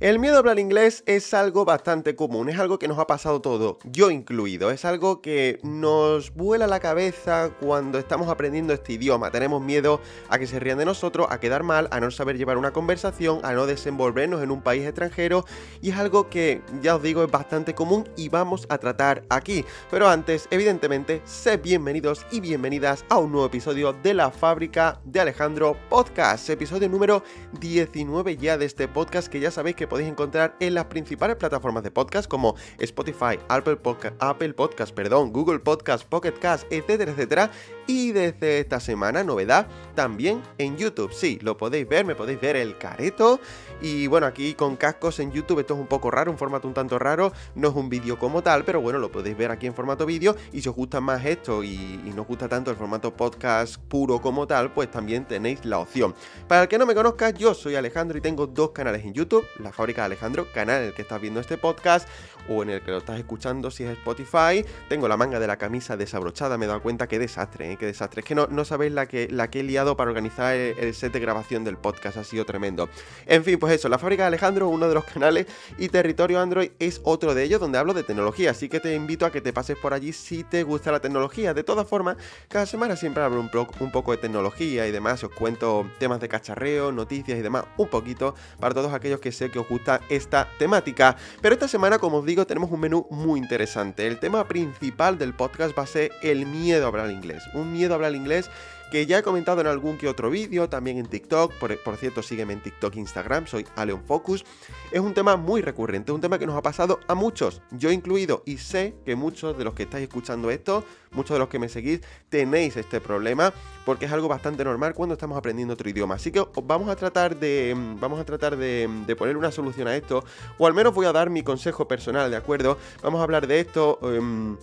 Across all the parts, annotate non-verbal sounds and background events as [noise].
El miedo a hablar inglés es algo bastante común, es algo que nos ha pasado todo, yo incluido, es algo que nos vuela la cabeza cuando estamos aprendiendo este idioma, tenemos miedo a que se rían de nosotros, a quedar mal, a no saber llevar una conversación, a no desenvolvernos en un país extranjero y es algo que, ya os digo, es bastante común y vamos a tratar aquí. Pero antes, evidentemente, sed bienvenidos y bienvenidas a un nuevo episodio de La Fábrica de Alejandro Podcast, episodio número 19 ya de este podcast que ya sabéis que podéis encontrar en las principales plataformas de podcast como Spotify, Apple Podcast, Apple podcast perdón, Google Podcast, Pocket Cast, etcétera, etcétera. Y desde esta semana, novedad, también en YouTube. Sí, lo podéis ver, me podéis ver el careto y bueno, aquí con cascos en YouTube esto es un poco raro, un formato un tanto raro, no es un vídeo como tal, pero bueno, lo podéis ver aquí en formato vídeo y si os gusta más esto y, no os gusta tanto el formato podcast puro como tal, pues también tenéis la opción. Para el que no me conozca, yo soy Alejandro y tengo dos canales en YouTube, La Fábrica de Alejandro, canal en el que estás viendo este podcast, o en el que lo estás escuchando si es Spotify. Tengo la manga de la camisa desabrochada, me he dado cuenta, que desastre, que ¿eh? qué desastre. Es que no, no sabéis la que, la que he liado para organizar el, set de grabación del podcast, ha sido tremendo. En fin, pues eso, La Fábrica de Alejandro, uno de los canales, y Territorio Android es otro de ellos donde hablo de tecnología, así que te invito a que te pases por allí si te gusta la tecnología. De todas formas, cada semana siempre hablo un, un poco de tecnología y demás, os cuento temas de cacharreo, noticias y demás, un poquito, para todos aquellos que sé que os gusta esta temática. Pero esta semana, como os digo, tenemos un menú muy interesante. El tema principal del podcast va a ser el miedo a hablar inglés. Un miedo a hablar inglés que ya he comentado en algún que otro vídeo, también en TikTok, por, cierto sígueme en TikTok e Instagram, soy Aleon Focus, es un tema muy recurrente, un tema que nos ha pasado a muchos, yo incluido, y sé que muchos de los que estáis escuchando esto, muchos de los que me seguís, tenéis este problema, porque es algo bastante normal cuando estamos aprendiendo otro idioma, así que vamos a tratar de, vamos a tratar de, poner una solución a esto, o al menos voy a dar mi consejo personal, ¿de acuerdo? Vamos a hablar de esto... Em,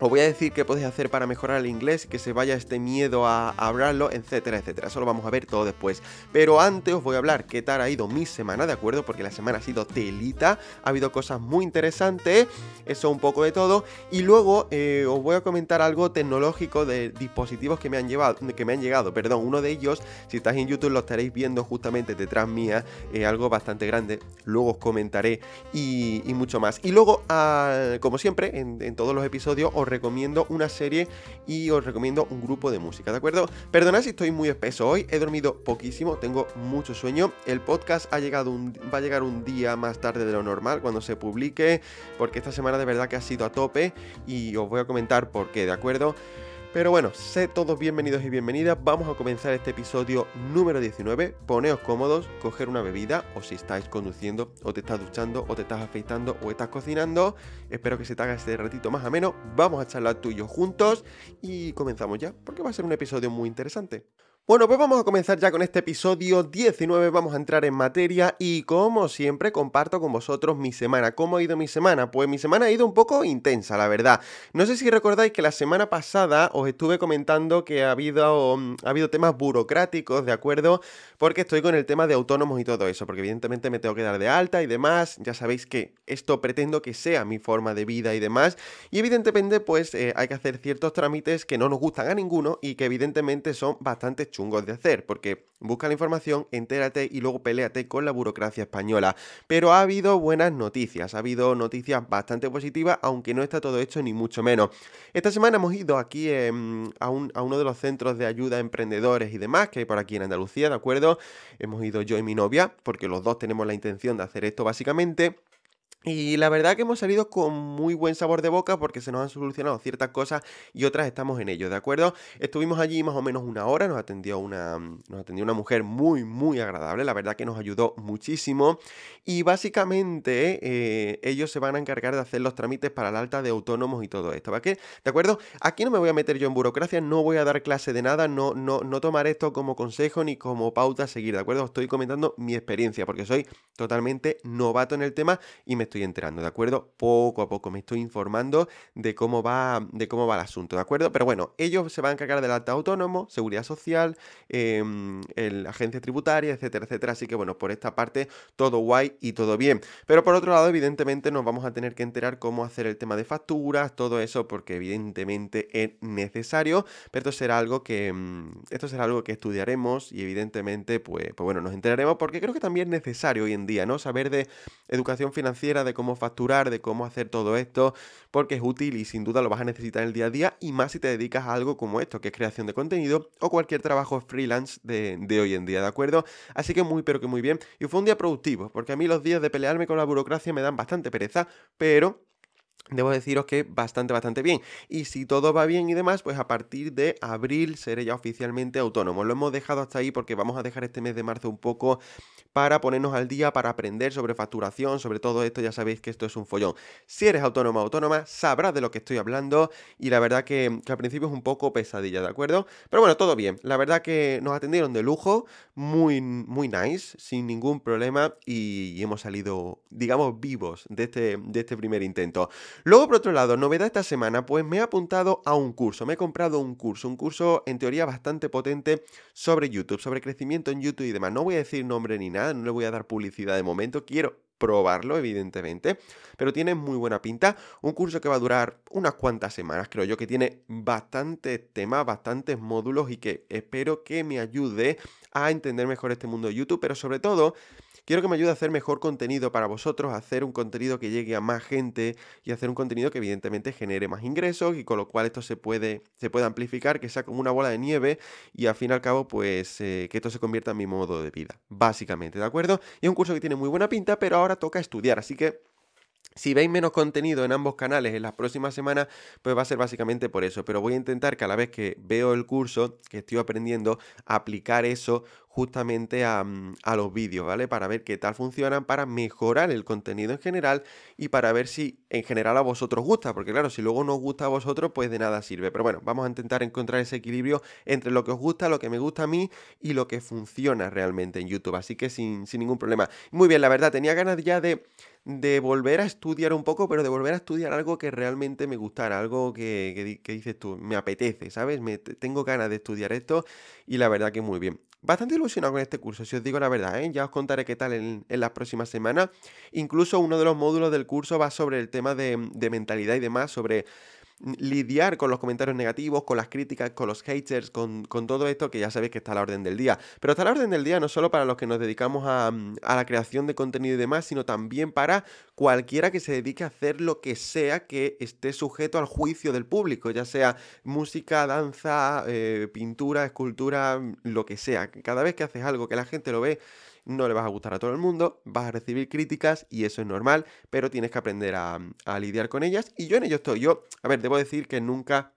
os voy a decir qué podéis hacer para mejorar el inglés, que se vaya este miedo a, hablarlo, etcétera, etcétera. Eso lo vamos a ver todo después. Pero antes os voy a hablar qué tal ha ido mi semana, ¿de acuerdo? Porque la semana ha sido telita, ha habido cosas muy interesantes, eso un poco de todo. Y luego eh, os voy a comentar algo tecnológico de dispositivos que me han, llevado, que me han llegado. Perdón, uno de ellos, si estáis en YouTube, lo estaréis viendo justamente detrás mía, eh, algo bastante grande. Luego os comentaré y, mucho más. Y luego, como siempre, en, en todos los episodios, os recomiendo una serie y os recomiendo un grupo de música, ¿de acuerdo? Perdonad si estoy muy espeso hoy, he dormido poquísimo, tengo mucho sueño. El podcast ha llegado va a llegar un día más tarde de lo normal cuando se publique, porque esta semana de verdad que ha sido a tope y os voy a comentar por qué, ¿de acuerdo? Pero bueno, sé todos bienvenidos y bienvenidas, vamos a comenzar este episodio número 19, poneos cómodos, coger una bebida o si estáis conduciendo o te estás duchando o te estás afeitando o estás cocinando, espero que se te haga este ratito más menos. vamos a charlar tú y yo juntos y comenzamos ya, porque va a ser un episodio muy interesante. Bueno, pues vamos a comenzar ya con este episodio 19, vamos a entrar en materia y como siempre comparto con vosotros mi semana. ¿Cómo ha ido mi semana? Pues mi semana ha ido un poco intensa, la verdad. No sé si recordáis que la semana pasada os estuve comentando que ha habido, mm, ha habido temas burocráticos, ¿de acuerdo? Porque estoy con el tema de autónomos y todo eso, porque evidentemente me tengo que dar de alta y demás, ya sabéis que esto pretendo que sea mi forma de vida y demás, y evidentemente pues eh, hay que hacer ciertos trámites que no nos gustan a ninguno y que evidentemente son bastante chungos de hacer, porque busca la información, entérate y luego peleate con la burocracia española. Pero ha habido buenas noticias, ha habido noticias bastante positivas, aunque no está todo hecho ni mucho menos. Esta semana hemos ido aquí a, a, uno de los centros de ayuda a emprendedores y demás que hay por aquí en Andalucía, ¿de acuerdo? Hemos ido yo y mi novia, porque los dos tenemos la intención de hacer esto básicamente. Y la verdad que hemos salido con muy buen sabor de boca porque se nos han solucionado ciertas cosas y otras estamos en ello, ¿de acuerdo? Estuvimos allí más o menos una hora, nos atendió una, mm, nos atendió una mujer muy, muy agradable, la verdad que nos ayudó muchísimo. Y básicamente eh, ellos se van a encargar de hacer los trámites para la alta de autónomos y todo esto, ¿va ¿De acuerdo? Aquí no me voy a meter yo en burocracia, no voy a dar clase de nada, no, no, no esto como consejo ni como pauta a seguir, ¿de acuerdo? Estoy comentando mi experiencia porque soy totalmente novato en el tema y me estoy enterando, ¿de acuerdo? Poco a poco me estoy informando de cómo va, de cómo va el asunto, ¿de acuerdo? Pero bueno, ellos se van a encargar del alta autónomo, seguridad social, em, el agencia tributaria, etcétera, etcétera. Así que bueno, por esta parte todo guay y todo bien. Pero por otro lado, evidentemente nos vamos a tener que enterar cómo hacer el tema de facturas, todo eso, porque evidentemente es necesario, pero esto será algo que, em, esto será algo que estudiaremos y evidentemente, pues, pues bueno, nos enteraremos porque creo que también es necesario hoy en día, ¿no? Saber de educación financiera de cómo facturar, de cómo hacer todo esto, porque es útil y sin duda lo vas a necesitar en el día a día y más si te dedicas a algo como esto, que es creación de contenido o cualquier trabajo freelance de, de hoy en día, ¿de acuerdo? Así que muy pero que muy bien. Y fue un día productivo, porque a mí los días de pelearme con la burocracia me dan bastante pereza, pero debo deciros que bastante, bastante bien. Y si todo va bien y demás, pues a partir de abril seré ya oficialmente autónomo. Lo hemos dejado hasta ahí porque vamos a dejar este mes de marzo un poco para ponernos al día, para aprender sobre facturación, sobre todo esto, ya sabéis que esto es un follón. Si eres autónoma, autónoma, sabrás de lo que estoy hablando y la verdad que, al principio es un poco pesadilla, ¿de acuerdo? Pero bueno, todo bien. La verdad que nos atendieron de lujo, muy, muy nice, sin ningún problema y, hemos salido, digamos, vivos de este, de este primer intento. Luego, por otro lado, novedad esta semana, pues me he apuntado a un curso, me he comprado un curso, un curso en teoría bastante potente sobre YouTube, sobre crecimiento en YouTube y demás. No voy a decir nombre ni nada, no le voy a dar publicidad de momento, quiero probarlo, evidentemente, pero tiene muy buena pinta. Un curso que va a durar unas cuantas semanas, creo yo, que tiene bastantes temas, bastantes módulos y que espero que me ayude a entender mejor este mundo de YouTube, pero sobre todo Quiero que me ayude a hacer mejor contenido para vosotros, a hacer un contenido que llegue a más gente y hacer un contenido que evidentemente genere más ingresos y con lo cual esto se puede, se puede amplificar, que sea como una bola de nieve y al fin y al cabo pues eh, que esto se convierta en mi modo de vida, básicamente, ¿de acuerdo? Y es un curso que tiene muy buena pinta, pero ahora toca estudiar, así que si veis menos contenido en ambos canales en las próximas semanas, pues va a ser básicamente por eso. Pero voy a intentar que a la vez que veo el curso que estoy aprendiendo, aplicar eso justamente a, mm, los vídeos, ¿vale? Para ver qué tal funcionan, para mejorar el contenido en general y para ver si en general a vosotros gusta. Porque claro, si luego no os gusta a vosotros, pues de nada sirve. Pero bueno, vamos a intentar encontrar ese equilibrio entre lo que os gusta, lo que me gusta a mí y lo que funciona realmente en YouTube. Así que sin, sin ningún problema. Muy bien, la verdad, tenía ganas ya de de volver a estudiar un poco, pero de volver a estudiar algo que realmente me gustara, algo que, que, dices tú, me apetece, ¿sabes? Me, tengo ganas de estudiar esto y la verdad que muy bien. Bastante ilusionado con este curso, si os digo la verdad, ¿eh? ya os contaré qué tal en, las próximas semanas. Incluso uno de los módulos del curso va sobre el tema de, de mentalidad y demás, sobre lidiar con los comentarios negativos, con las críticas, con los haters, con, con todo esto que ya sabéis que está a la orden del día. Pero está a la orden del día no solo para los que nos dedicamos a, mm, a la creación de contenido y demás, sino también para cualquiera que se dedique a hacer lo que sea que esté sujeto al juicio del público, ya sea música, danza, eh, pintura, escultura, mm, lo que sea. Cada vez que haces algo que la gente lo ve, no le vas a gustar a todo el mundo, vas a recibir críticas y eso es normal, pero tienes que aprender a, lidiar con ellas y yo en ello estoy. Yo, a ver, debo decir que nunca...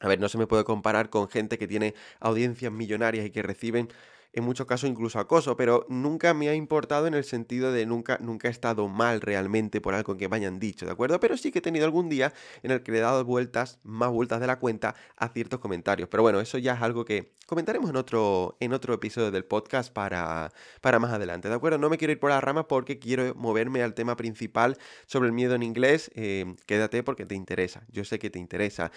A ver, no se me puede comparar con gente que tiene audiencias millonarias y que reciben en muchos casos incluso acoso, pero nunca me ha importado en el sentido de nunca, nunca he estado mal realmente por algo que me hayan dicho, ¿de acuerdo? Pero sí que he tenido algún día en el que le he dado vueltas, más vueltas de la cuenta a ciertos comentarios. Pero bueno, eso ya es algo que comentaremos en otro, en otro episodio del podcast para, para más adelante, ¿de acuerdo? No me quiero ir por las ramas porque quiero moverme al tema principal sobre el miedo en inglés. Eh, quédate porque te interesa, yo sé que te interesa.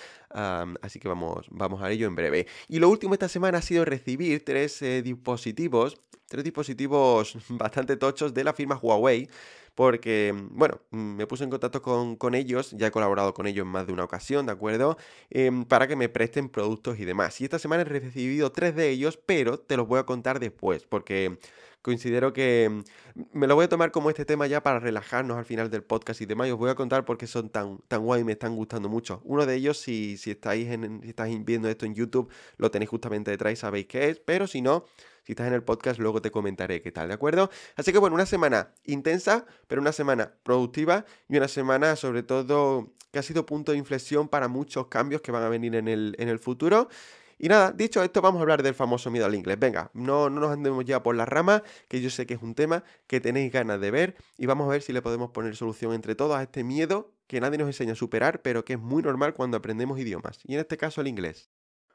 así que vamos, vamos a ello en breve. Y lo último esta semana ha sido recibir tres eh, dispositivos, tres dispositivos [laughs] bastante tochos de la firma Huawei, porque, bueno, me puse en contacto con, ellos, ya he colaborado con ellos en más de una ocasión, ¿de acuerdo? Em, para que me presten productos y demás. Y esta semana he recibido tres de ellos, pero te los voy a contar después, porque considero que em, me lo voy a tomar como este tema ya para relajarnos al final del podcast y demás. Y os voy a contar porque son tan, tan guay y me están gustando mucho. Uno de ellos, si, estáis en, si estáis viendo esto en YouTube, lo tenéis justamente detrás y sabéis qué es, pero si no, si estás en el podcast, luego te comentaré qué tal, ¿de acuerdo? Así que bueno, una semana intensa, pero una semana productiva y una semana sobre todo que ha sido punto de inflexión para muchos cambios que van a venir en el, en el futuro. Y nada, dicho esto, vamos a hablar del famoso miedo al inglés. Venga, no, no nos andemos ya por la rama, que yo sé que es un tema que tenéis ganas de ver y vamos a ver si le podemos poner solución entre todos a este miedo que nadie nos enseña a superar, pero que es muy normal cuando aprendemos idiomas, y en este caso el inglés.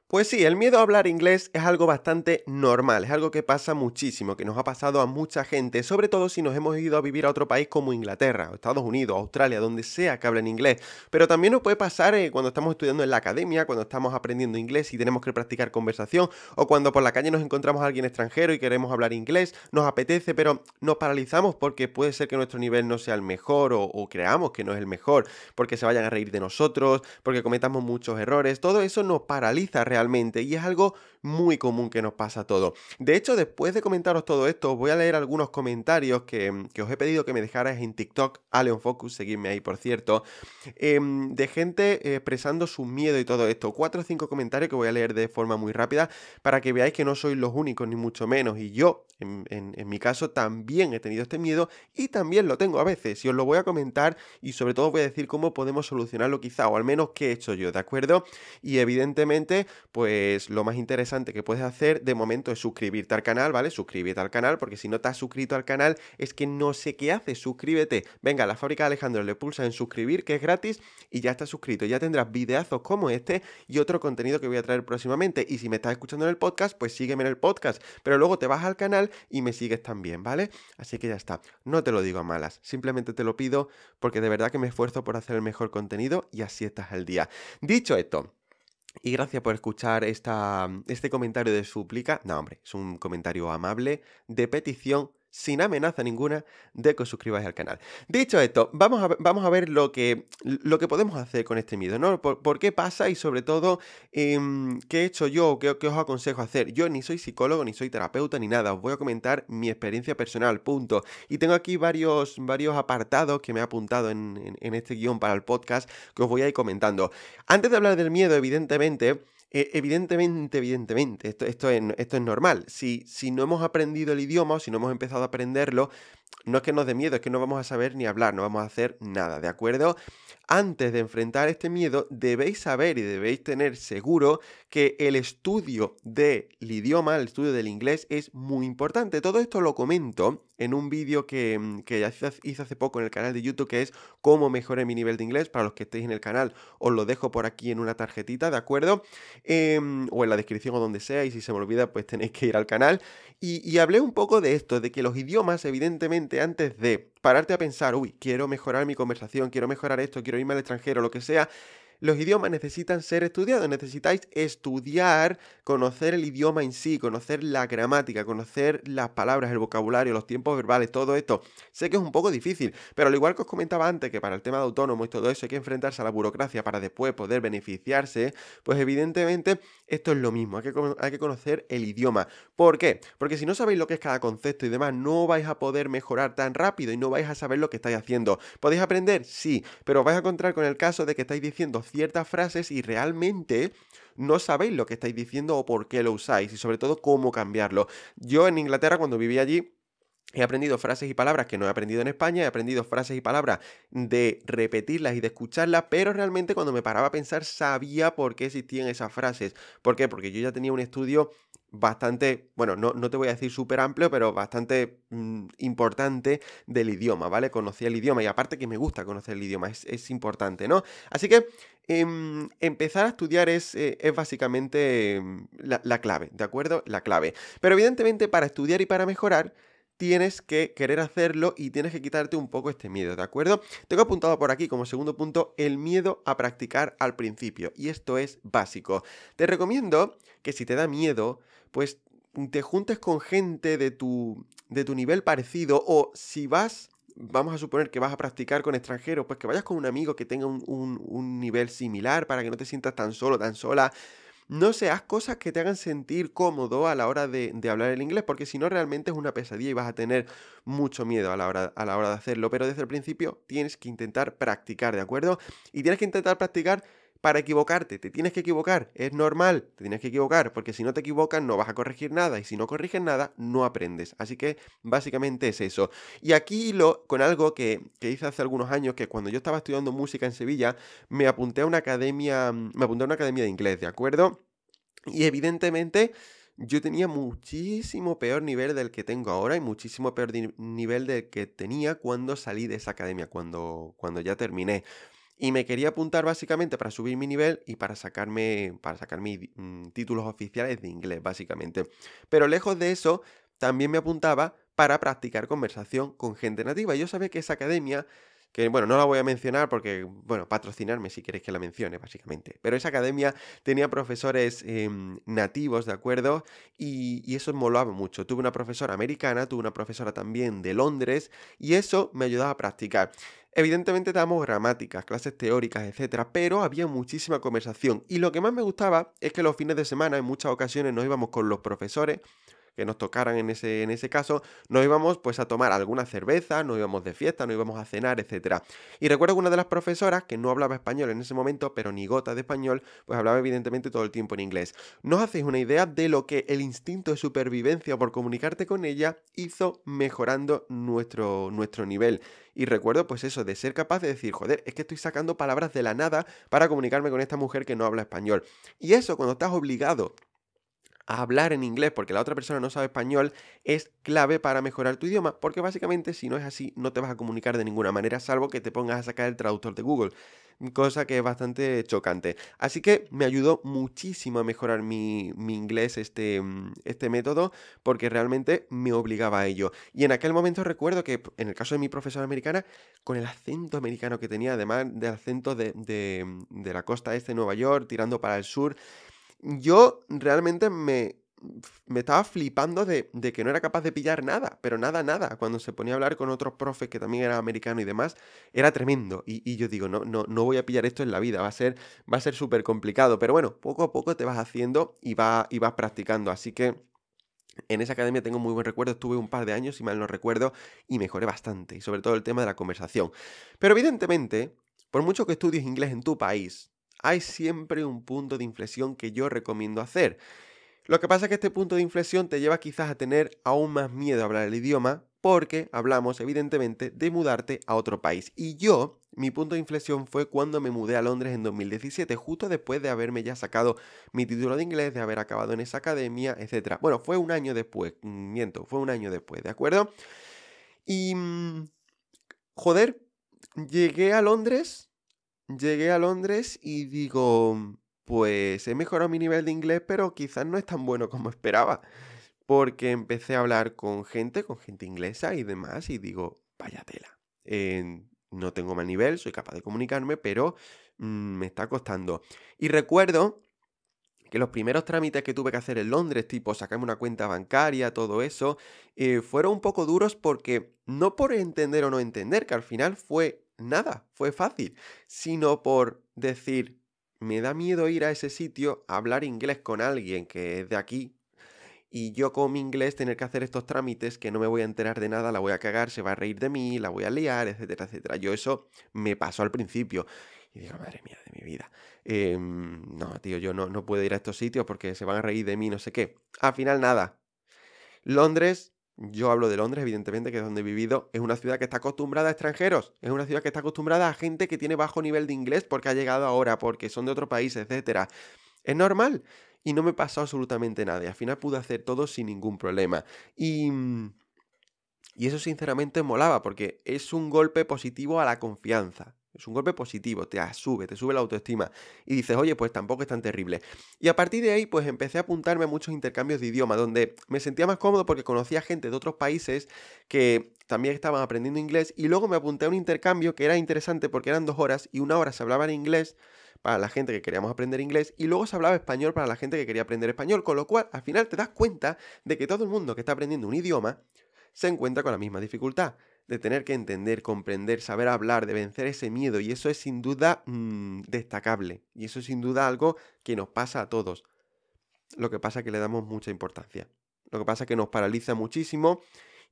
Pues sí, el miedo a hablar inglés es algo bastante normal, es algo que pasa muchísimo, que nos ha pasado a mucha gente, sobre todo si nos hemos ido a vivir a otro país como Inglaterra, Estados Unidos, Australia, donde sea que hablen inglés. Pero también nos puede pasar eh, cuando estamos estudiando en la academia, cuando estamos aprendiendo inglés y tenemos que practicar conversación, o cuando por la calle nos encontramos a alguien extranjero y queremos hablar inglés, nos apetece, pero nos paralizamos porque puede ser que nuestro nivel no sea el mejor o, o creamos que no es el mejor, porque se vayan a reír de nosotros, porque cometamos muchos errores, todo eso nos paraliza realmente realmente. Y es algo muy común que nos pasa todo. De hecho, después de comentaros todo esto, voy a leer algunos comentarios mm, que, os he pedido que me dejarais en TikTok, Aleon Focus, seguidme ahí por cierto, em, de gente expresando su miedo y todo esto. Cuatro o cinco comentarios que voy a leer de forma muy rápida para que veáis que no sois los únicos, ni mucho menos. Y yo, en, en mi caso, también he tenido este miedo y también lo tengo a veces. Y os lo voy a comentar y sobre todo voy a decir cómo podemos solucionarlo quizá, o al menos qué he hecho yo, ¿de acuerdo? Y evidentemente, pues lo más interesante que puedes hacer de momento es suscribirte al canal, ¿vale? Suscríbete al canal, porque si no te has suscrito al canal es que no sé qué haces, suscríbete. Venga, la fábrica de Alejandro le pulsa en suscribir, que es gratis, y ya estás suscrito. Ya tendrás videazos como este y otro contenido que voy a traer próximamente. Y si me estás escuchando en el podcast, pues sígueme en el podcast. Pero luego te vas al canal y me sigues también, ¿vale? Así que ya está. No te lo digo a malas, simplemente te lo pido porque de verdad que me esfuerzo por hacer el mejor contenido y así estás al día. Dicho esto, y gracias por escuchar esta, este comentario de súplica. No, hombre, es un comentario amable de petición sin amenaza ninguna, de que os suscribáis al canal. Dicho esto, vamos a, vamos a ver lo que, lo que podemos hacer con este miedo, ¿no? Por, qué pasa y sobre todo, em, qué he hecho yo, qué, os aconsejo hacer. Yo ni soy psicólogo, ni soy terapeuta, ni nada. Os voy a comentar mi experiencia personal, punto. Y tengo aquí varios, varios apartados que me he apuntado en, en este guión para el podcast que os voy a ir comentando. Antes de hablar del miedo, evidentemente... E, evidentemente, evidentemente, esto, esto, es, esto es normal. Si, si no hemos aprendido el idioma si no hemos empezado a aprenderlo, no es que nos dé miedo, es que no vamos a saber ni hablar, no vamos a hacer nada, ¿de acuerdo? Antes de enfrentar este miedo, debéis saber y debéis tener seguro que el estudio del idioma, el estudio del inglés, es muy importante. Todo esto lo comento en un vídeo que, mm, que hice hace poco en el canal de YouTube, que es cómo mejoré mi nivel de inglés. Para los que estéis en el canal, os lo dejo por aquí en una tarjetita, ¿de acuerdo? Em, o en la descripción o donde sea, y si se me olvida, pues tenéis que ir al canal. y hablé un poco de esto, de que los idiomas, evidentemente, antes de pararte a pensar, uy, quiero mejorar mi conversación, quiero mejorar esto, quiero irme al extranjero, lo que sea, los idiomas necesitan ser estudiados, necesitáis estudiar, conocer el idioma en sí, conocer la gramática, conocer las palabras, el vocabulario, los tiempos verbales, todo esto. Sé que es un poco difícil, pero al igual que os comentaba antes que para el tema de autónomo y todo eso hay que enfrentarse a la burocracia para después poder beneficiarse, pues evidentemente esto es lo mismo, hay que, hay que conocer el idioma. ¿Por qué? Porque si no sabéis lo que es cada concepto y demás, no vais a poder mejorar tan rápido y no vais a saber lo que estáis haciendo. ¿Podéis aprender? Sí, pero vais a encontrar con el caso de que estáis diciendo ciertas frases y realmente no sabéis lo que estáis diciendo o por qué lo usáis y sobre todo cómo cambiarlo. Yo en Inglaterra cuando vivía allí He aprendido frases y palabras que no he aprendido en España, he aprendido frases y palabras de repetirlas y de escucharlas, pero realmente cuando me paraba a pensar sabía por qué existían esas frases. ¿Por qué? Porque yo ya tenía un estudio bastante, bueno, no, te voy a decir súper amplio, pero bastante mm, importante del idioma, ¿vale? Conocer el idioma y aparte que me gusta conocer el idioma, es, importante, ¿no? Así que em, empezar a estudiar es, eh, básicamente mm, la, la clave, ¿de acuerdo? La clave. Pero evidentemente para estudiar y para mejorar tienes que querer hacerlo y tienes que quitarte un poco este miedo, ¿de acuerdo? Tengo apuntado por aquí como segundo punto el miedo a practicar al principio y esto es básico. Te recomiendo que si te da miedo, pues te juntes con gente de tu, de tu nivel parecido o si vas, vamos a suponer que vas a practicar con extranjeros, pues que vayas con un amigo que tenga un, nivel similar para que no te sientas tan solo, tan sola. No seas cosas que te hagan sentir cómodo a la hora de, hablar el inglés, porque si no realmente es una pesadilla y vas a tener mucho miedo a la, a la hora de hacerlo. Pero desde el principio tienes que intentar practicar, ¿de acuerdo? Y tienes que intentar practicar para equivocarte. Te tienes que equivocar, es normal, te tienes que equivocar, porque si no te equivocas no vas a corregir nada y si no corriges nada no aprendes. Así que básicamente es eso. Y aquí lo con algo que, hice hace algunos años, que cuando yo estaba estudiando música en Sevilla, me apunté a una academia, mm, me apunté a una academia de inglés, ¿de acuerdo? Y evidentemente yo tenía muchísimo peor nivel del que tengo ahora y muchísimo peor nivel del que tenía cuando salí de esa academia, cuando, cuando ya terminé. Y me quería apuntar básicamente para subir mi nivel y para sacarme, para sacar mm, títulos oficiales de inglés, básicamente. Pero lejos de eso, también me apuntaba para practicar conversación con gente nativa. Yo sabía que esa academia que bueno, no la voy a mencionar porque, bueno, patrocinarme si queréis que la mencione, básicamente. Pero esa academia tenía profesores em, nativos, ¿de acuerdo? Y, y eso molaba mucho. Tuve una profesora americana, tuve una profesora también de Londres, y eso me ayudaba a practicar. Evidentemente estábamos gramáticas, clases teóricas, etcétera, pero había muchísima conversación. Y lo que más me gustaba es que los fines de semana, en muchas ocasiones, nos íbamos con los profesores que nos tocaran en ese, en ese caso, nos íbamos pues a tomar alguna cerveza, nos íbamos de fiesta, nos íbamos a cenar, etc. Y recuerdo que una de las profesoras, que no hablaba español en ese momento, pero ni gota de español, pues hablaba evidentemente todo el tiempo en inglés. Nos hacéis una idea de lo que el instinto de supervivencia por comunicarte con ella hizo mejorando nuestro, nuestro nivel. Y recuerdo pues eso, de ser capaz de decir, joder, es que estoy sacando palabras de la nada para comunicarme con esta mujer que no habla español. Y eso cuando estás obligado a hablar en inglés porque la otra persona no sabe español es clave para mejorar tu idioma, porque básicamente si no es así no te vas a comunicar de ninguna manera, salvo que te pongas a sacar el traductor de Google, cosa que es bastante chocante. Así que me ayudó muchísimo a mejorar mi, inglés este, mm, este método, porque realmente me obligaba a ello. Y en aquel momento recuerdo que en el caso de mi profesora americana, con el acento americano que tenía, además del acento de, de la costa este de Nueva York, tirando para el sur, yo realmente me, estaba flipando de, que no era capaz de pillar nada, pero nada, nada. Cuando se ponía a hablar con otros profes que también eran americanos y demás, era tremendo. Y, yo digo, no, no, no voy a pillar esto en la vida, va a ser, va a ser súper complicado. Pero bueno, poco a poco te vas haciendo y, va, y vas practicando. Así que en esa academia tengo muy buen recuerdo, estuve un par de años, si mal no recuerdo, y mejoré bastante, y sobre todo el tema de la conversación. Pero evidentemente, por mucho que estudies inglés en tu país, hay siempre un punto de inflexión que yo recomiendo hacer. Lo que pasa es que este punto de inflexión te lleva quizás a tener aún más miedo a hablar el idioma porque hablamos evidentemente de mudarte a otro país. Y yo, mi punto de inflexión fue cuando me mudé a Londres en 2017, justo después de haberme ya sacado mi título de inglés, de haber acabado en esa academia, etc. Bueno, fue un año después, mm, miento, fue un año después, ¿de acuerdo? Y... Mm, joder, llegué a Londres llegué a Londres y digo, pues he mejorado mi nivel de inglés, pero quizás no es tan bueno como esperaba. Porque empecé a hablar con gente, con gente inglesa y demás, y digo, vaya tela. Eh, no tengo más nivel, soy capaz de comunicarme, pero mm, me está costando. Y recuerdo que los primeros trámites que tuve que hacer en Londres, tipo sacarme una cuenta bancaria, todo eso, eh, fueron un poco duros porque no por entender o no entender, que al final fue nada, fue fácil, sino por decir, me da miedo ir a ese sitio a hablar inglés con alguien que es de aquí y yo con mi inglés tener que hacer estos trámites que no me voy a enterar de nada, la voy a cagar, se va a reír de mí, la voy a liar, etcétera, etcétera. Yo eso me pasó al principio y digo, madre mía de mi vida, em, no, tío, yo no, no puedo ir a estos sitios porque se van a reír de mí, no sé qué. Al final nada. Londres yo hablo de Londres, evidentemente, que es donde he vivido. Es una ciudad que está acostumbrada a extranjeros. Es una ciudad que está acostumbrada a gente que tiene bajo nivel de inglés porque ha llegado ahora, porque son de otro país, etc. Es normal. Y no me pasó absolutamente nada. Y al final pude hacer todo sin ningún problema. Y... Mm, y eso sinceramente molaba porque es un golpe positivo a la confianza. Es un golpe positivo, te sube, te sube la autoestima. Y dices, oye, pues tampoco es tan terrible. Y a partir de ahí, pues empecé a apuntarme a muchos intercambios de idioma, donde me sentía más cómodo porque conocía gente de otros países que también estaban aprendiendo inglés. Y luego me apunté a un intercambio que era interesante porque eran dos horas y una hora se hablaba en inglés para la gente que queríamos aprender inglés y luego se hablaba español para la gente que quería aprender español, con lo cual al final te das cuenta de que todo el mundo que está aprendiendo un idioma se encuentra con la misma dificultad de tener que entender, comprender, saber hablar, de vencer ese miedo. Y eso es sin duda mm, destacable. Y eso es sin duda algo que nos pasa a todos. Lo que pasa es que le damos mucha importancia. Lo que pasa es que nos paraliza muchísimo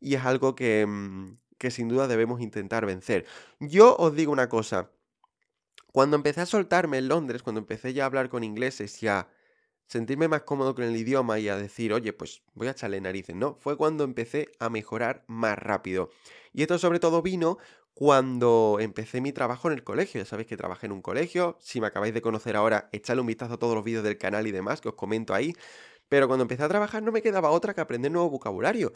y es algo que, mm, que sin duda debemos intentar vencer. Yo os digo una cosa. Cuando empecé a soltarme en Londres, cuando empecé ya a hablar con ingleses ya sentirme más cómodo con el idioma y a decir, oye, pues voy a echarle narices, ¿no? Fue cuando empecé a mejorar más rápido. Y esto sobre todo vino cuando empecé mi trabajo en el colegio. Ya sabéis que trabajé en un colegio. Si me acabáis de conocer ahora, echadle un vistazo a todos los vídeos del canal y demás que os comento ahí. Pero cuando empecé a trabajar no me quedaba otra que aprender nuevo vocabulario.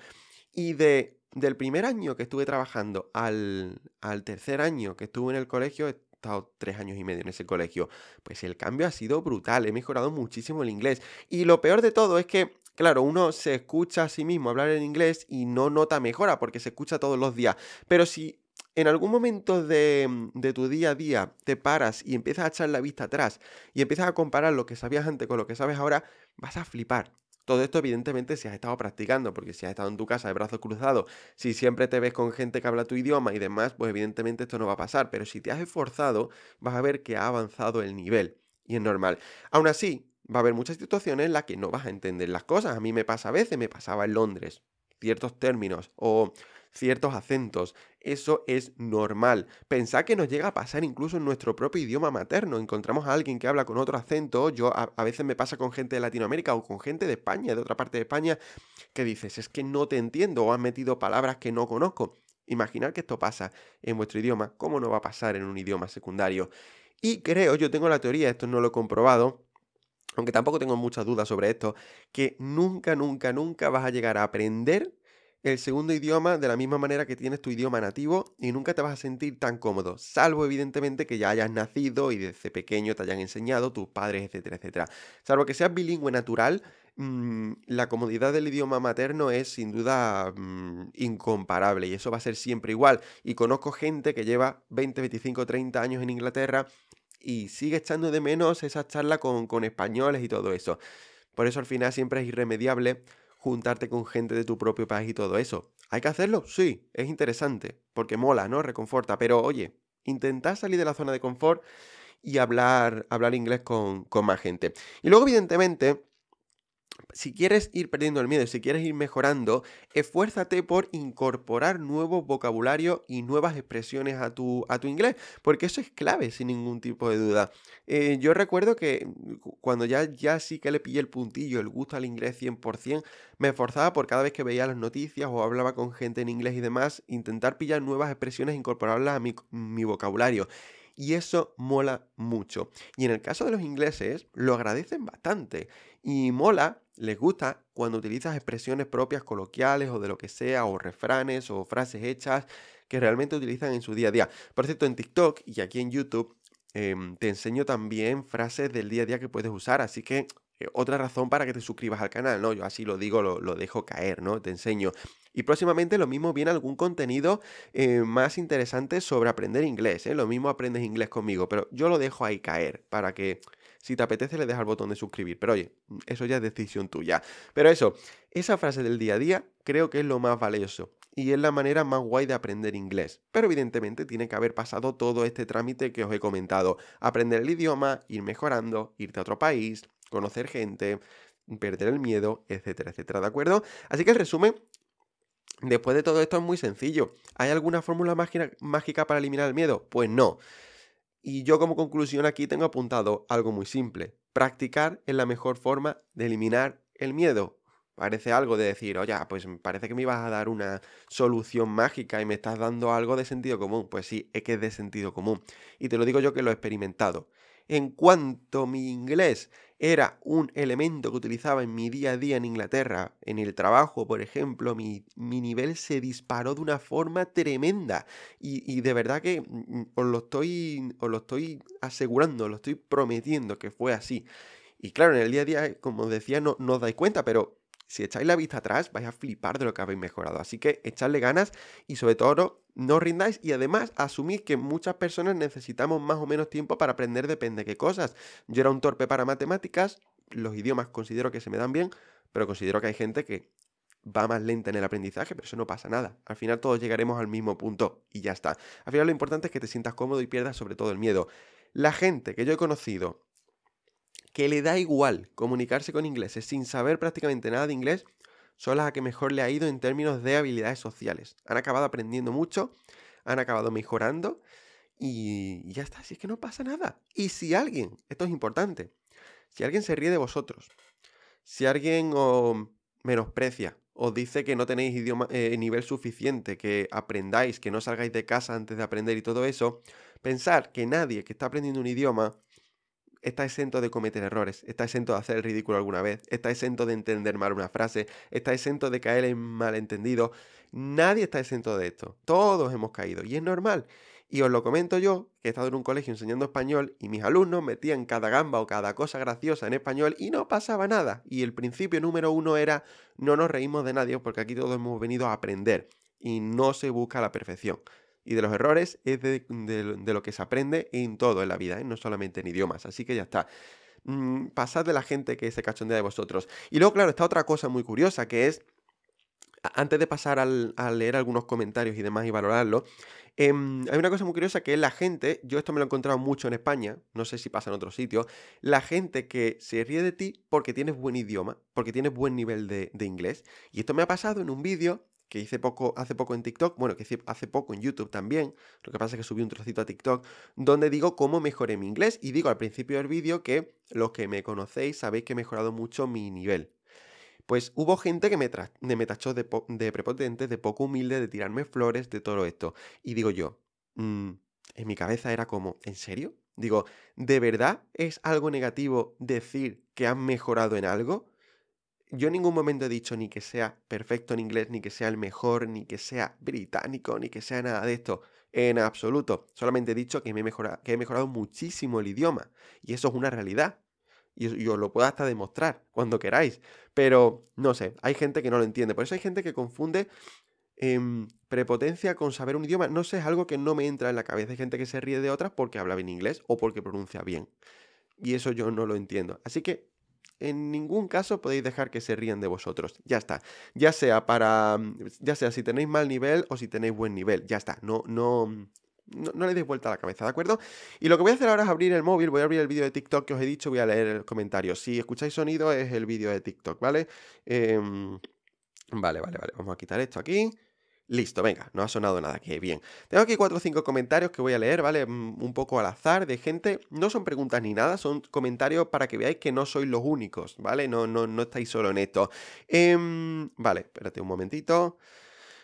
Y de, del primer año que estuve trabajando al, al tercer año que estuve en el colegio, estado tres años y medio en ese colegio, pues el cambio ha sido brutal, he mejorado muchísimo el inglés. Y lo peor de todo es que, claro, uno se escucha a sí mismo hablar en inglés y no nota mejora porque se escucha todos los días. Pero si en algún momento de, mm, de, tu día a día te paras y empiezas a echar la vista atrás y empiezas a comparar lo que sabías antes con lo que sabes ahora, vas a flipar. Todo esto evidentemente si has estado practicando, porque si has estado en tu casa de brazos cruzados, si siempre te ves con gente que habla tu idioma y demás, pues evidentemente esto no va a pasar, pero si te has esforzado, vas a ver que ha avanzado el nivel. Y es normal. Aún así, va a haber muchas situaciones en las que no vas a entender las cosas. A mí me pasa a veces, me pasaba en Londres, ciertos términos o ciertos acentos. Eso es normal. Pensad que nos llega a pasar incluso en nuestro propio idioma materno. Encontramos a alguien que habla con otro acento. Yo a, veces me pasa con gente de Latinoamérica o con gente de España, de otra parte de España, que dices, es que no te entiendo o has metido palabras que no conozco. Imaginar que esto pasa en vuestro idioma, ¿cómo no va a pasar en un idioma secundario? Y creo, yo tengo la teoría, esto no lo he comprobado, aunque tampoco tengo muchas dudas sobre esto, que nunca, nunca, nunca vas a llegar a aprender el segundo idioma de la misma manera que tienes tu idioma nativo y nunca te vas a sentir tan cómodo, salvo evidentemente que ya hayas nacido y desde pequeño te hayan enseñado tus padres, etcétera, etcétera. Salvo que seas bilingüe natural, mm, la comodidad del idioma materno es sin duda mm, incomparable y eso va a ser siempre igual. Y conozco gente que lleva 20, 25, 30 años en Inglaterra y sigue echando de menos esa charla con españoles y todo eso. Por eso al final siempre es irremediable juntarte con gente de tu propio país y todo eso. ¿Hay que hacerlo? Sí, es interesante, porque mola, ¿no? Reconforta, pero oye, intentar salir de la zona de confort y hablar, hablar inglés con, con más gente. Y luego, evidentemente, si quieres ir perdiendo el miedo, si quieres ir mejorando, esfuérzate por incorporar nuevo vocabulario y nuevas expresiones a tu, a tu inglés, porque eso es clave sin ningún tipo de duda. Eh, yo recuerdo que mm, cuando ya, ya sí que le pillé el puntillo, el gusto al inglés 100%, me esforzaba por cada vez que veía las noticias o hablaba con gente en inglés y demás, intentar pillar nuevas expresiones e incorporarlas a mi, mm, mi vocabulario y eso mola mucho. Y en el caso de los ingleses, lo agradecen bastante. Y mola les gusta cuando utilizas expresiones propias coloquiales o de lo que sea, o refranes o frases hechas que realmente utilizan en su día a día. Por cierto, en TikTok y aquí en YouTube em, te enseño también frases del día a día que puedes usar, así que eh, otra razón para que te suscribas al canal, ¿no? Yo así lo digo, lo, dejo caer, ¿no? Te enseño. Y próximamente lo mismo viene algún contenido eh, más interesante sobre aprender inglés, ¿eh? Lo mismo aprendes inglés conmigo, pero yo lo dejo ahí caer para que si te apetece, le dejas el botón de suscribir. Pero oye, eso ya es decisión tuya. Pero eso, esa frase del día a día creo que es lo más valioso y es la manera más guay de aprender inglés. Pero evidentemente tiene que haber pasado todo este trámite que os he comentado. Aprender el idioma, ir mejorando, irte a otro país, conocer gente, perder el miedo, etcétera, etcétera, ¿de acuerdo? Así que el resumen Después de todo esto es muy sencillo. ¿Hay alguna fórmula mágica para eliminar el miedo? Pues no. Y yo como conclusión aquí tengo apuntado algo muy simple. Practicar es la mejor forma de eliminar el miedo. Parece algo de decir, oye, ah, pues parece que me ibas a dar una solución mágica y me estás dando algo de sentido común. Pues sí, es que es de sentido común. Y te lo digo yo que lo he experimentado en cuanto mi inglés era un elemento que utilizaba en mi día a día en Inglaterra, en el trabajo, por ejemplo, mi, nivel se disparó de una forma tremenda. Y, de verdad que mm, mm, os lo, estoy, lo estoy asegurando, os lo estoy prometiendo que fue así. Y claro, en el día a día, como decía, no, no os dais cuenta, pero si echáis la vista atrás, vais a flipar de lo que habéis mejorado. Así que echadle ganas y sobre todo no rindáis y además asumid que muchas personas necesitamos más o menos tiempo para aprender depende de qué cosas. Yo era un torpe para matemáticas, los idiomas considero que se me dan bien, pero considero que hay gente que va más lenta en el aprendizaje, pero eso no pasa nada. Al final todos llegaremos al mismo punto y ya está. Al final lo importante es que te sientas cómodo y pierdas sobre todo el miedo. La gente que yo he conocido que le da igual comunicarse con ingleses sin saber prácticamente nada de inglés son las que mejor le ha ido en términos de habilidades sociales. Han acabado aprendiendo mucho, han acabado mejorando y ya está, así es que no pasa nada. Y si alguien, esto es importante, si alguien se ríe de vosotros, si alguien os menosprecia, os dice que no tenéis idioma, eh, nivel suficiente, que aprendáis, que no salgáis de casa antes de aprender y todo eso, pensar que nadie que está aprendiendo un idioma está exento de cometer errores, está exento de hacer el ridículo alguna vez, está exento de entender mal una frase, está exento de caer en malentendido. Nadie está exento de esto. Todos hemos caído y es normal. Y os lo comento yo, que he estado en un colegio enseñando español y mis alumnos metían cada gamba o cada cosa graciosa en español y no pasaba nada. Y el principio número uno era no nos reímos de nadie porque aquí todos hemos venido a aprender y no se busca la perfección y de los errores es de, lo que se aprende en todo en la vida, ¿eh? no solamente en idiomas. Así que ya está. Mm, pasad de la gente que se cachondea de vosotros. Y luego, claro, está otra cosa muy curiosa que es antes de pasar a leer algunos comentarios y demás y valorarlo, em, hay una cosa muy curiosa que es la gente, yo esto me lo he encontrado mucho en España, no sé si pasa en otros sitios, la gente que se ríe de ti porque tienes buen idioma, porque tienes buen nivel de, de inglés. Y esto me ha pasado en un vídeo que hice poco, hace poco en TikTok, bueno, que hice hace poco en YouTube también, lo que pasa es que subí un trocito a TikTok, donde digo cómo mejoré mi inglés y digo al principio del vídeo que los que me conocéis sabéis que he mejorado mucho mi nivel. Pues hubo gente que me, tachó de, prepotente, de poco humilde, de tirarme flores, de todo esto. Y digo yo, mm, en mi cabeza era como, ¿en serio? Digo, ¿de verdad es algo negativo decir que has mejorado en algo? yo en ningún momento he dicho ni que sea perfecto en inglés, ni que sea el mejor, ni que sea británico, ni que sea nada de esto. En absoluto. Solamente he dicho que, he mejorado, que he mejorado muchísimo el idioma. Y eso es una realidad. Y, os lo puedo hasta demostrar cuando queráis. Pero no sé, hay gente que no lo entiende. Por eso hay gente que confunde em, prepotencia con saber un idioma. No sé, es algo que no me entra en la cabeza. Hay gente que se ríe de otras porque habla bien inglés o porque pronuncia bien. Y eso yo no lo entiendo. Así que en ningún caso podéis dejar que se ríen de vosotros. Ya está. Ya sea para. Mm, ya sea si tenéis mal nivel o si tenéis buen nivel. Ya está. Mm, no, le deis vuelta a la cabeza, ¿de acuerdo? Y lo que voy a hacer ahora es abrir el móvil, voy a abrir el vídeo de TikTok que os he dicho, voy a leer el comentario. Si escucháis sonido es el vídeo de TikTok, ¿vale? Em, vale, vale, vale. Vamos a quitar esto aquí. Listo, venga, no ha sonado nada, que bien. Tengo aquí cuatro o cinco comentarios que voy a leer, ¿vale? Mm, un poco al azar de gente. No son preguntas ni nada, son comentarios para que veáis que no sois los únicos, ¿vale? No, no, no estáis solo en esto. Em, vale, espérate un momentito.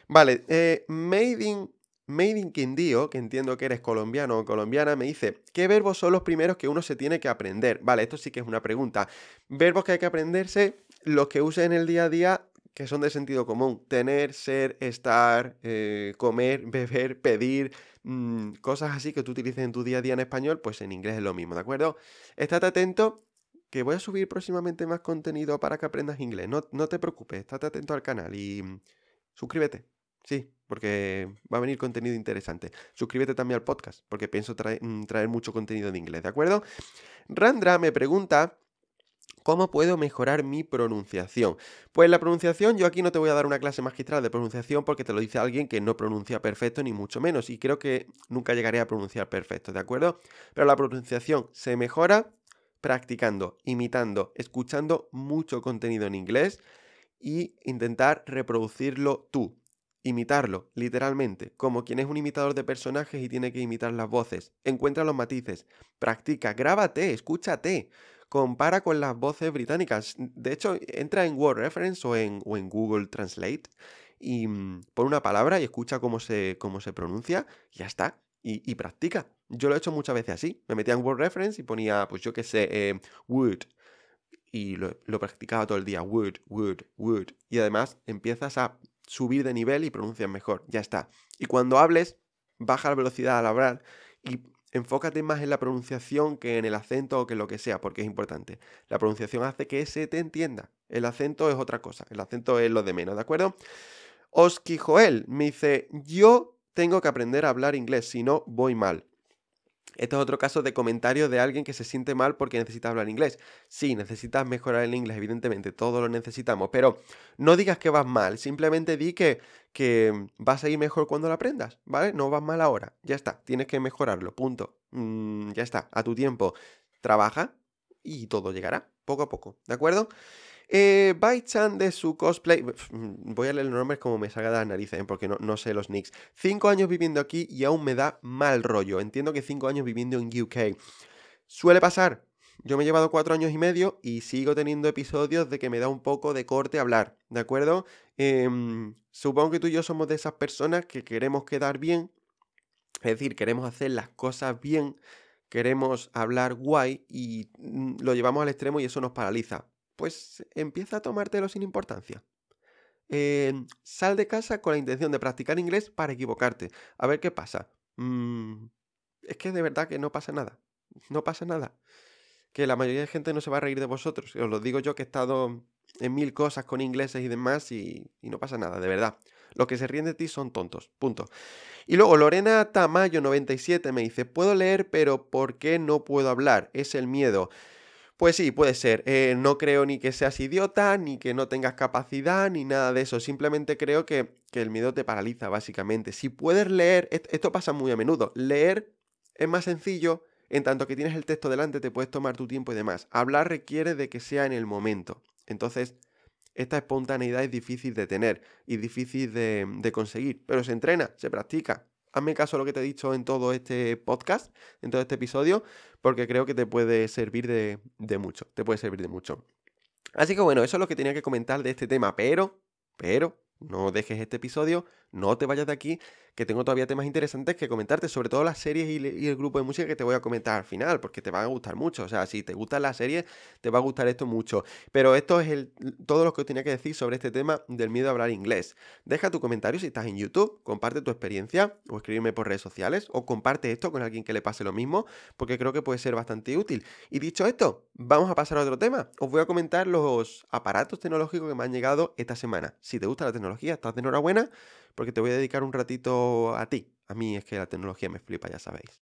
Vale, eh, Made in Made Quindío, que entiendo que eres colombiano o colombiana, me dice, ¿qué verbos son los primeros que uno se tiene que aprender? Vale, esto sí que es una pregunta. Verbos que hay que aprenderse, los que use en el día a día que son de sentido común. Tener, ser, estar, eh, comer, [laughs] beber, pedir, mm, cosas así que tú utilices en tu día a día en español, pues en inglés es lo mismo, ¿de acuerdo? Estate atento que voy a subir próximamente más contenido para que aprendas inglés. No, te preocupes, estate atento al canal y mm, suscríbete. Sí, porque va a venir contenido interesante. Suscríbete también al podcast, porque pienso traer, mm, traer mucho contenido de inglés, ¿de acuerdo? Randra me pregunta ¿Cómo puedo mejorar mi pronunciación? Pues la pronunciación, yo aquí no te voy a dar una clase magistral de pronunciación porque te lo dice alguien que no pronuncia perfecto ni mucho menos y creo que nunca llegaré a pronunciar perfecto, ¿de acuerdo? Pero la pronunciación se mejora practicando, imitando, escuchando mucho contenido en inglés y intentar reproducirlo tú, imitarlo, literalmente, como quien es un imitador de personajes y tiene que imitar las voces. Encuentra los matices, practica, grábate, escúchate compara con las voces británicas. De hecho, entra en Word Reference o en, en Google Translate y pon mm, pone una palabra y escucha cómo se, cómo se pronuncia ya está. Y, practica. Yo lo he hecho muchas veces así. Me metía en Word Reference y ponía, pues yo qué sé, eh, wood. Y lo, practicaba todo el día. Wood, wood, wood. Y además empiezas a subir de nivel y pronuncias mejor. Ya está. Y cuando hables, baja la velocidad al hablar y enfócate más en la pronunciación que en el acento o que lo que sea, porque es importante. La pronunciación hace que se te entienda. El acento es otra cosa. El acento es lo de menos, ¿de acuerdo? Oski Joel me dice, yo tengo que aprender a hablar inglés, si no voy mal. Este es otro caso de comentario de alguien que se siente mal porque necesita hablar inglés. Sí, necesitas mejorar el inglés, evidentemente, todos lo necesitamos, pero no digas que vas mal, simplemente di que, que vas a ir mejor cuando lo aprendas, ¿vale? No vas mal ahora, ya está, tienes que mejorarlo, punto. Mm, ya está, a tu tiempo, trabaja y todo llegará, poco a poco, ¿de acuerdo? Eh, chan de su cosplay. Voy a leer los nombres como me salga de las narices, ¿eh? porque no, sé los nicks. Cinco años viviendo aquí y aún me da mal rollo. Entiendo que cinco años viviendo en UK. Suele pasar. Yo me he llevado cuatro años y medio y sigo teniendo episodios de que me da un poco de corte hablar, ¿de acuerdo? Em, supongo que tú y yo somos de esas personas que queremos quedar bien, es decir, queremos hacer las cosas bien, queremos hablar guay y mm, lo llevamos al extremo y eso nos paraliza pues empieza a tomártelo sin importancia. Em, sal de casa con la intención de practicar inglés para equivocarte. A ver qué pasa. Mm, es que de verdad que no pasa nada. No pasa nada. Que la mayoría de gente no se va a reír de vosotros. Os lo digo yo que he estado en mil cosas con ingleses y demás y, y no pasa nada, de verdad. Los que se ríen de ti son tontos. Punto. Y luego Lorena Tamayo97 me dice, puedo leer pero ¿por qué no puedo hablar? Es el miedo. Pues sí, puede ser. Eh, no creo ni que seas idiota, ni que no tengas capacidad, ni nada de eso. Simplemente creo que, el miedo te paraliza, básicamente. Si puedes leer, esto pasa muy a menudo, leer es más sencillo, en tanto que tienes el texto delante te puedes tomar tu tiempo y demás. Hablar requiere de que sea en el momento. Entonces, esta espontaneidad es difícil de tener y difícil de conseguir, pero se entrena, se practica hazme caso a lo que te he dicho en todo este podcast, en todo este episodio, porque creo que te puede servir de, mucho, te puede servir de mucho. Así que bueno, eso es lo que tenía que comentar de este tema, pero, pero, no dejes este episodio, no te vayas de aquí que tengo todavía temas interesantes que comentarte, sobre todo las series y, el grupo de música que te voy a comentar al final, porque te van a gustar mucho. O sea, si te gustan las series, te va a gustar esto mucho. Pero esto es el, todo lo que os tenía que decir sobre este tema del miedo a hablar inglés. Deja tu comentario si estás en YouTube, comparte tu experiencia o escríbeme por redes sociales o comparte esto con alguien que le pase lo mismo, porque creo que puede ser bastante útil. Y dicho esto, vamos a pasar a otro tema. Os voy a comentar los aparatos tecnológicos que me han llegado esta semana. Si te gusta la tecnología, estás de enhorabuena porque te voy a dedicar un ratito a ti. A mí es que la tecnología me flipa, ya sabéis.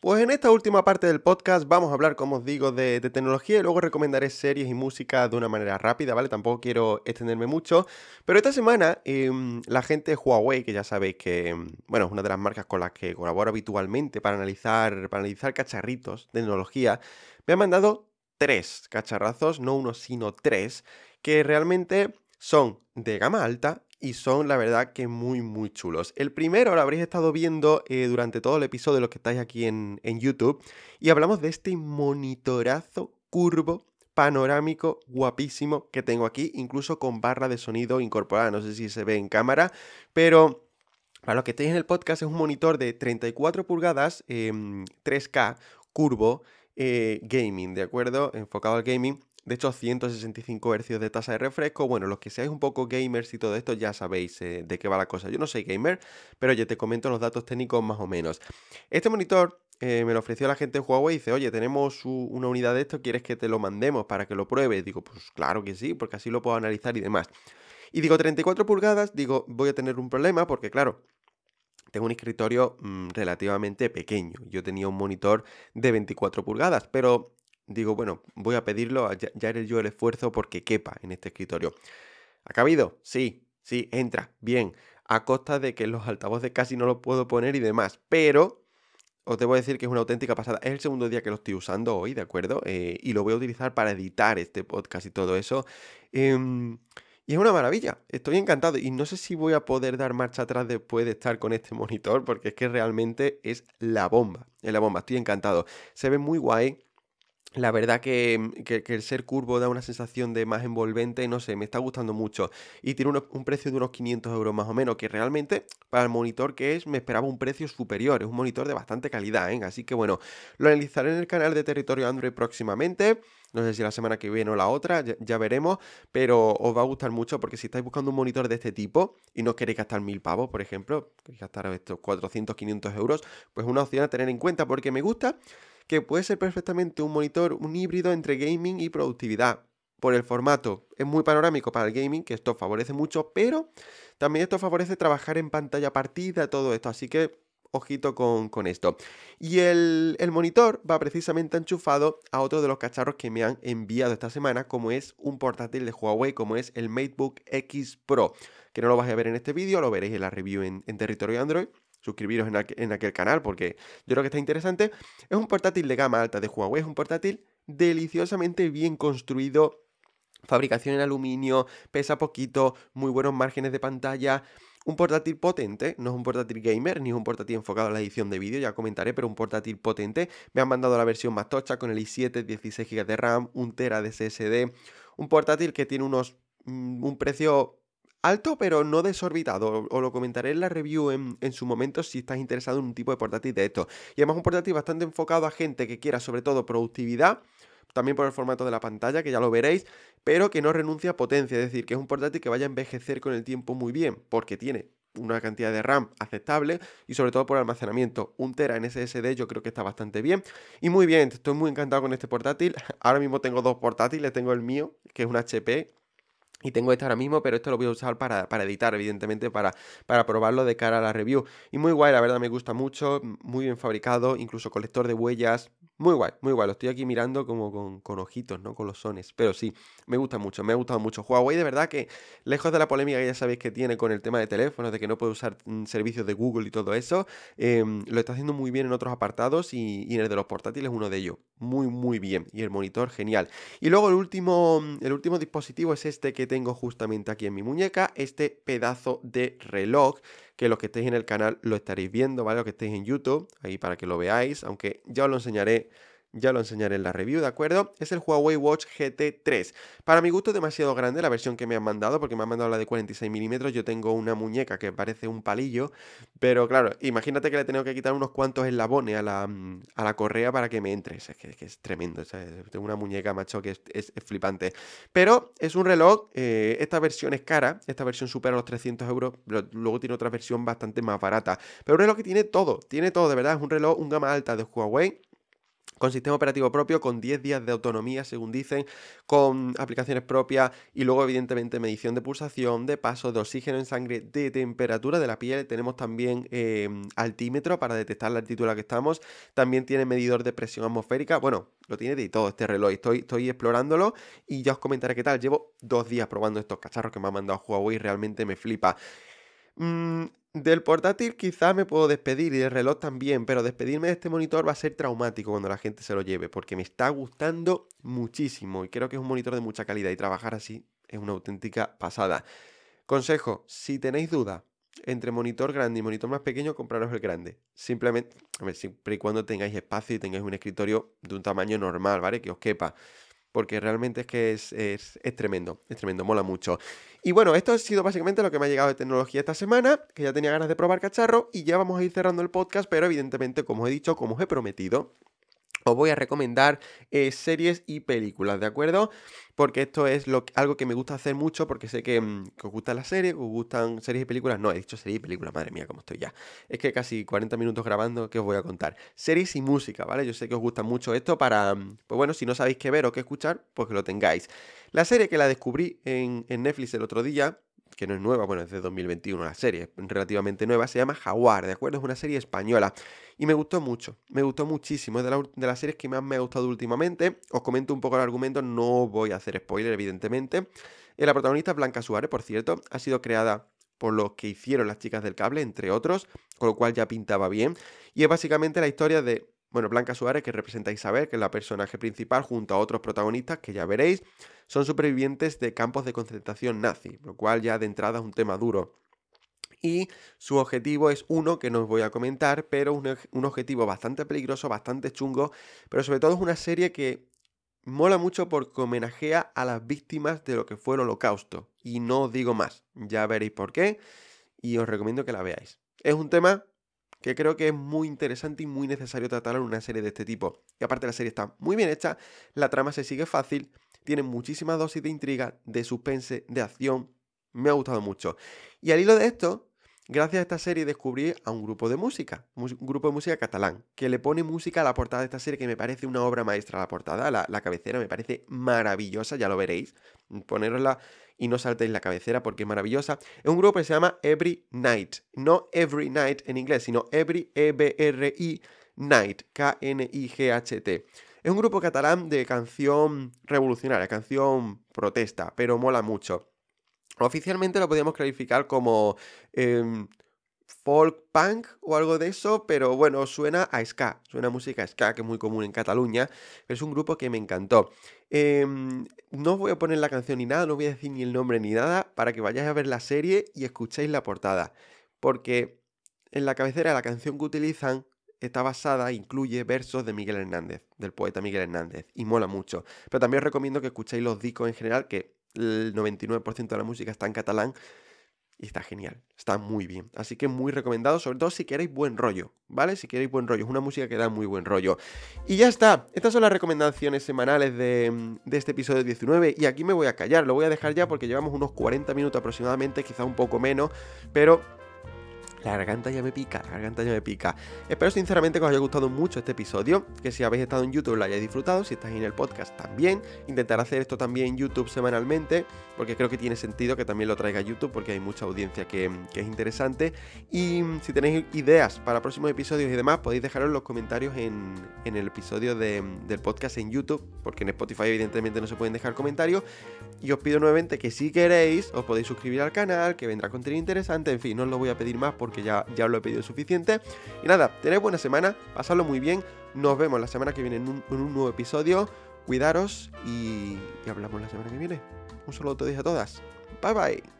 Pues en esta última parte del podcast vamos a hablar, como os digo, de, tecnología y luego recomendaré series y música de una manera rápida, ¿vale? Tampoco quiero extenderme mucho. Pero esta semana em, la gente de Huawei, que ya sabéis que, em, bueno, es una de las marcas con las que colaboro habitualmente para analizar, para analizar cacharritos de tecnología, me ha mandado tres cacharrazos, no uno sino tres, que realmente son de gama alta y son la verdad que muy muy chulos. El primero lo habréis estado viendo eh, durante todo el episodio, de los que estáis aquí en, YouTube, y hablamos de este monitorazo curvo panorámico guapísimo que tengo aquí, incluso con barra de sonido incorporada, no sé si se ve en cámara, pero... Para los que estéis en el podcast, es un monitor de 34 pulgadas, 3K, em, curvo, eh, gaming, ¿de acuerdo? Enfocado al gaming. De hecho, 165 Hz de tasa de refresco. Bueno, los que seáis un poco gamers y todo esto ya sabéis eh, de qué va la cosa. Yo no soy gamer, pero oye, te comento los datos técnicos más o menos. Este monitor eh, me lo ofreció la gente de Huawei y dice, oye, tenemos una unidad de esto, ¿quieres que te lo mandemos para que lo pruebes? Digo, pues claro que sí, porque así lo puedo analizar y demás. Y digo, 34 pulgadas, digo, voy a tener un problema porque claro, tengo un escritorio mm, relativamente pequeño. Yo tenía un monitor de 24 pulgadas, pero digo, bueno, voy a pedirlo, ah, ya, eres yo el esfuerzo porque quepa en este escritorio. ¿Ha cabido? Sí, sí, entra, bien, a costa de que los altavoces casi no los puedo poner y demás, pero os debo decir que es una auténtica pasada. Es el segundo día que lo estoy usando hoy, ¿de acuerdo? Eh, y lo voy a utilizar para editar este podcast y todo eso. Em, y es una maravilla, estoy encantado y no sé si voy a poder dar marcha atrás después de estar con este [laughs] monitor porque es que realmente es la bomba, es la bomba, estoy encantado. Se ve muy guay, la verdad que, que, el ser curvo da una sensación de más envolvente, no sé, me está gustando mucho. Y tiene un precio de unos 500 euros más o menos, que realmente para el monitor que es me esperaba un precio superior. Es un monitor de bastante calidad, ¿eh? Así que bueno, lo analizaré en el canal de Territorio Android próximamente. No sé si la semana que viene o la otra, ya, veremos, pero os va a gustar mucho porque si estáis buscando un monitor de este tipo y no queréis gastar mil pavos, por ejemplo, queréis gastar estos 400, 500 euros, pues una opción a tener en cuenta porque me gusta que puede ser perfectamente un monitor, un híbrido entre gaming y productividad. Por el formato, es muy panorámico para el gaming, que esto favorece mucho, pero también esto favorece trabajar en pantalla partida, todo esto, así que ojito con, esto. Y el, monitor va precisamente enchufado a otro de los cacharros que me han enviado esta semana, como es un portátil de Huawei, como es el MateBook X Pro, que no lo vais a ver en este vídeo, lo veréis en la review en, en territorio Android suscribiros en, aquel canal porque yo creo que está interesante. Es un portátil de gama alta de Huawei, es un portátil deliciosamente bien construido. Fabricación en aluminio, pesa poquito, muy buenos márgenes de pantalla, un portátil potente, no es un portátil gamer, ni es un portátil enfocado a la edición de vídeo, ya comentaré, pero un portátil potente. Me han mandado la versión más tocha con el i7, 16 GB de RAM, 1 tera de SSD. Un portátil que tiene unos, mm, un precio Alto pero no desorbitado, os lo comentaré en la review en, su momento si estás interesado en un tipo de portátil de esto. Y además un portátil bastante enfocado a gente que quiera sobre todo productividad, también por el formato de la pantalla, que ya lo veréis, pero que no renuncia a potencia, es decir, que es un portátil que vaya a envejecer con el tiempo muy bien, porque tiene una cantidad de RAM aceptable y sobre todo por almacenamiento. Un Tera en SSD yo creo que está bastante bien. Y muy bien, estoy muy encantado con este portátil. [laughs] Ahora mismo tengo dos portátiles, tengo el mío, que es un HP, y tengo este ahora mismo, pero esto lo voy a usar para, para, editar, evidentemente, para, para probarlo de cara a la review. Y muy guay, la verdad me gusta mucho, muy bien fabricado, incluso colector de huellas. Muy guay, muy guay. Lo estoy aquí mirando como con, ojitos, ¿no? Con los sones. Pero sí, me gusta mucho, me ha gustado mucho. Huawei, de verdad que, lejos de la polémica que ya sabéis que tiene con el tema de teléfonos, de que no puede usar mm, servicios de Google y todo eso, em, lo está haciendo muy bien en otros apartados y, en el de los portátiles, uno de ellos. Muy, muy bien. Y el monitor, genial. Y luego el último, el último dispositivo es este que tengo justamente aquí en mi muñeca, este pedazo de reloj, que los que estéis en el canal lo estaréis viendo, ¿vale? Los que estéis en YouTube, ahí para que lo veáis, aunque ya os lo enseñaré ya lo enseñaré en la review, ¿de acuerdo? Es el Huawei Watch GT3. Para mi gusto es demasiado grande la versión que me han mandado, porque me han mandado la de 46 milímetros, yo tengo una muñeca que parece un palillo, pero claro, imagínate que le he tenido que quitar unos cuantos eslabones a la, a la correa para que me entre, es que, es, tremendo, tengo una muñeca, macho, que es, flipante. Pero es un reloj, eh, esta versión es cara, esta versión supera los 300 euros, luego tiene otra versión bastante más barata, pero un reloj que tiene todo, tiene todo, de verdad, es un reloj, un gama alta de Huawei, con sistema operativo propio, con 10 días de autonomía, según dicen, con aplicaciones propias y luego evidentemente medición de pulsación, de paso, de oxígeno en sangre, de temperatura de la piel. Tenemos también em, altímetro para detectar la altitud a la que estamos. También tiene medidor de presión atmosférica. Bueno, lo tiene de todo este reloj. Estoy, explorándolo y ya os comentaré qué tal. Llevo dos días probando estos cacharros que me ha mandado Huawei. Realmente me flipa. Mm, del portátil quizá me puedo despedir y del reloj también, pero despedirme de este monitor va a ser traumático cuando la gente se lo lleve, porque me está gustando muchísimo y creo que es un monitor de mucha calidad y trabajar así es una auténtica pasada. Consejo, si tenéis dudas entre monitor grande y monitor más pequeño, compraros el grande. Simplemente, a ver, siempre y cuando tengáis espacio y tengáis un escritorio de un tamaño normal, ¿vale? Que os quepa porque realmente es que es, tremendo, es tremendo, mola mucho. Y bueno, esto ha sido básicamente lo que me ha llegado de tecnología esta semana, que ya tenía ganas de probar cacharro y ya vamos a ir cerrando el podcast, pero evidentemente, como he dicho, como os he prometido, os voy a recomendar eh, series y películas, ¿de acuerdo? Porque esto es algo que me gusta hacer mucho porque sé mm, que, os gustan las series, os gustan series y películas. No, he dicho series y películas, madre mía, cómo estoy ya. Es que casi 40 minutos grabando, ¿qué os voy a contar? Series y música, ¿vale? Yo sé que os gusta mucho esto para, mm, pues bueno, si no sabéis qué ver o qué escuchar, pues que lo tengáis. La serie que la descubrí en Netflix el otro día que no es nueva, bueno, es de 2021 la serie, relativamente nueva, se llama Jaguar, ¿de acuerdo? Es una serie española y me gustó mucho, me gustó muchísimo, es de, las series que más me ha gustado últimamente, os comento un poco el argumento, no voy a hacer spoiler evidentemente, eh, la protagonista Blanca Suárez, por cierto, ha sido creada por lo que hicieron las chicas del cable, entre otros, con lo cual ya pintaba bien, y es básicamente la historia de bueno, Blanca Suárez, que representa a Isabel, que es la personaje principal, junto a otros protagonistas que ya veréis, son supervivientes de campos de concentración nazi, lo cual ya de entrada es un tema duro. Y su objetivo es uno que no os voy a comentar, pero un, un objetivo bastante peligroso, bastante chungo, pero sobre todo es una serie que mola mucho porque homenajea a las víctimas de lo que fue el holocausto. Y no os digo más, ya veréis por qué, y os recomiendo que la veáis. Es un tema que creo que es muy interesante y muy necesario tratar en una serie de este tipo. Y aparte la serie está muy bien hecha, la trama se sigue fácil, tiene muchísimas dosis de intriga, de suspense, de acción, me ha gustado mucho. Y al hilo de esto, gracias a esta serie descubrí a un grupo de música, un grupo de música catalán, que le pone música a la portada de esta serie, que me parece una obra maestra la portada, la, la cabecera me parece maravillosa, ya lo veréis. la y no saltéis la cabecera porque es maravillosa. Es un grupo que se llama Every Night, no Every Night en inglés, sino Every E-B-R-I Night, K-N-I-G-H-T. Es un grupo catalán de canción revolucionaria, canción protesta, pero mola mucho. Oficialmente lo podríamos calificar como... Em, folk punk o algo de eso, pero bueno, suena a ska, suena a música ska, que es muy común en Cataluña, pero es un grupo que me encantó. Em, ...no no voy a poner la canción ni nada, no voy a decir ni el nombre ni nada, para que vayáis a ver la serie y escuchéis la portada, porque en la cabecera la canción que utilizan está basada, incluye versos de Miguel Hernández, del poeta Miguel Hernández, y mola mucho. Pero también os recomiendo que escuchéis los discos en general, que el 99% de la música está en catalán, y está genial, está muy bien. Así que muy recomendado, sobre todo si queréis buen rollo, ¿vale? Si queréis buen rollo, es una música que da muy buen rollo. Y ya está, estas son las recomendaciones semanales de, de, este episodio 19 y aquí me voy a callar, lo voy a dejar ya porque llevamos unos 40 minutos aproximadamente, quizá un poco menos, pero la garganta ya me pica, la garganta ya me pica. Espero sinceramente que os haya gustado mucho este episodio, que si habéis estado en YouTube lo hayáis disfrutado, si estáis en el podcast también. Intentaré hacer esto también en YouTube semanalmente, porque creo que tiene sentido que también lo traiga YouTube, porque hay mucha audiencia que, es interesante. Y si tenéis ideas para próximos episodios y demás, podéis dejaros en los comentarios en, el episodio del podcast en YouTube, porque en Spotify evidentemente no se pueden dejar comentarios. Y os pido nuevamente que si queréis, os podéis suscribir al canal, que vendrá contenido interesante, en fin, no os lo voy a pedir más porque ya, ya lo he pedido suficiente. Y nada, tened buena semana, pasadlo muy bien. Nos vemos la semana que viene en un, nuevo episodio. Cuidaros y, y hablamos la semana que viene. Un saludo a todos y a todas. Bye bye.